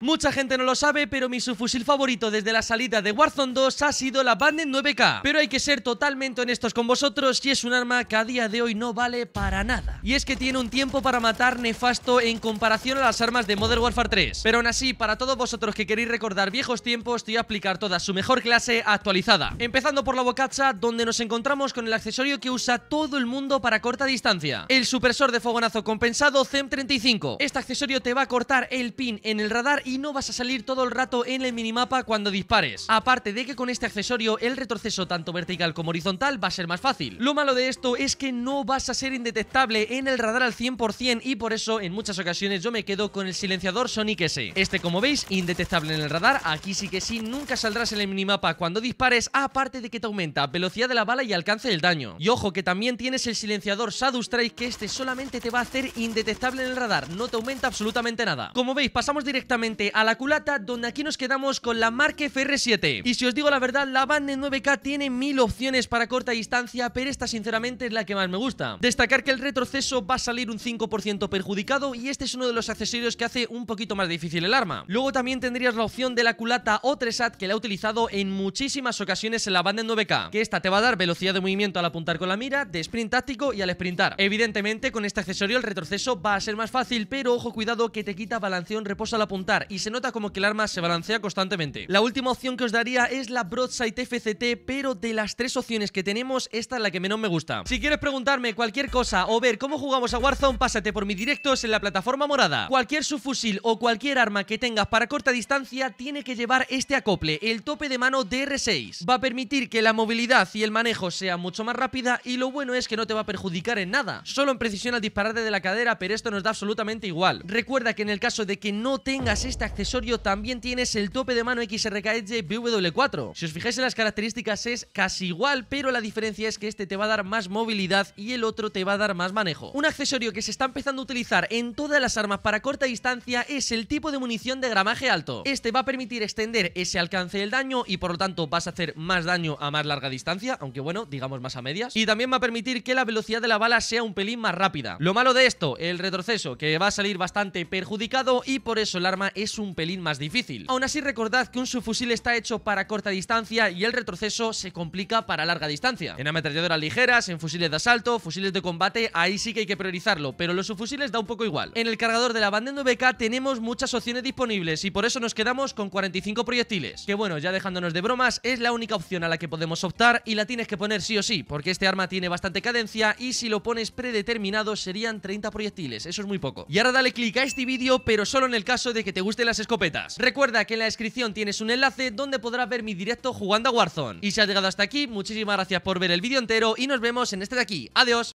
Mucha gente no lo sabe, pero mi subfusil favorito desde la salida de Warzone 2 ha sido la Bandit 9K. Pero hay que ser totalmente honestos con vosotros y es un arma que a día de hoy no vale para nada. Y es que tiene un tiempo para matar nefasto en comparación a las armas de Modern Warfare 3. Pero aún así, para todos vosotros que queréis recordar viejos tiempos, te voy a aplicar toda su mejor clase actualizada. Empezando por la bocacha, donde nos encontramos con el accesorio que usa todo el mundo para corta distancia. El supresor de fogonazo compensado CEM35. Este accesorio te va a cortar el pin en el radar y no vas a salir todo el rato en el minimapa cuando dispares. Aparte de que con este accesorio el retroceso tanto vertical como horizontal va a ser más fácil. Lo malo de esto es que no vas a ser indetectable en el radar al 100% y por eso en muchas ocasiones yo me quedo con el silenciador Sonic S. Este como veis, indetectable en el radar, aquí sí que sí, nunca saldrás en el minimapa cuando dispares, aparte de que te aumenta velocidad de la bala y alcance del daño. Y ojo que también tienes el silenciador Shadow que este solamente te va a hacer indetectable en el radar, no te aumenta absolutamente nada. Como veis, pasamos directamente a la culata, donde aquí nos quedamos con la marca FR7. Y si os digo la verdad, la Band 9K tiene mil opciones para corta distancia, pero esta sinceramente es la que más me gusta. Destacar que el retroceso va a salir un 5% perjudicado y este es uno de los accesorios que hace un poquito más difícil el arma. Luego también tendrías la opción de la culata o 3 at que la he utilizado en muchísimas ocasiones en la Band 9K, que esta te va a dar velocidad de movimiento al apuntar con la mira, de sprint táctico y al sprintar. Evidentemente con este accesorio el retroceso va a ser más fácil, pero ojo cuidado que te quita balanceón reposo al apuntar y se nota como que el arma se balancea constantemente. La última opción que os daría es la Broadside FCT, pero de las tres opciones que tenemos, esta es la que menos me gusta. Si quieres preguntarme cualquier cosa o ver cómo jugamos a Warzone, pásate por mis directos en la plataforma morada. Cualquier subfusil o cualquier arma que tengas para corta distancia tiene que llevar este acople, el tope de mano DR6. Va a permitir que la movilidad y el manejo sea mucho más rápida y lo bueno es que no te va a perjudicar en nada. Solo en precisión al dispararte de la cadera, pero esto nos da absolutamente igual. Recuerda que en el caso de que no tengas este este accesorio también tienes el tope de mano XRK Edge 4 Si os fijáis en las características es casi igual, pero la diferencia es que este te va a dar más movilidad y el otro te va a dar más manejo. Un accesorio que se está empezando a utilizar en todas las armas para corta distancia es el tipo de munición de gramaje alto. Este va a permitir extender ese alcance del daño y por lo tanto vas a hacer más daño a más larga distancia, aunque bueno, digamos más a medias. Y también va a permitir que la velocidad de la bala sea un pelín más rápida. Lo malo de esto, el retroceso, que va a salir bastante perjudicado y por eso el arma es un pelín más difícil. Aún así recordad que un subfusil está hecho para corta distancia y el retroceso se complica para larga distancia. En ametralladoras ligeras, en fusiles de asalto, fusiles de combate, ahí sí que hay que priorizarlo, pero los subfusiles da un poco igual. En el cargador de la Bandendo BK tenemos muchas opciones disponibles y por eso nos quedamos con 45 proyectiles, que bueno, ya dejándonos de bromas, es la única opción a la que podemos optar y la tienes que poner sí o sí, porque este arma tiene bastante cadencia y si lo pones predeterminado serían 30 proyectiles, eso es muy poco. Y ahora dale clic a este vídeo, pero solo en el caso de que te guste las escopetas. Recuerda que en la descripción tienes un enlace donde podrás ver mi directo jugando a Warzone. Y si has llegado hasta aquí, muchísimas gracias por ver el vídeo entero y nos vemos en este de aquí. Adiós.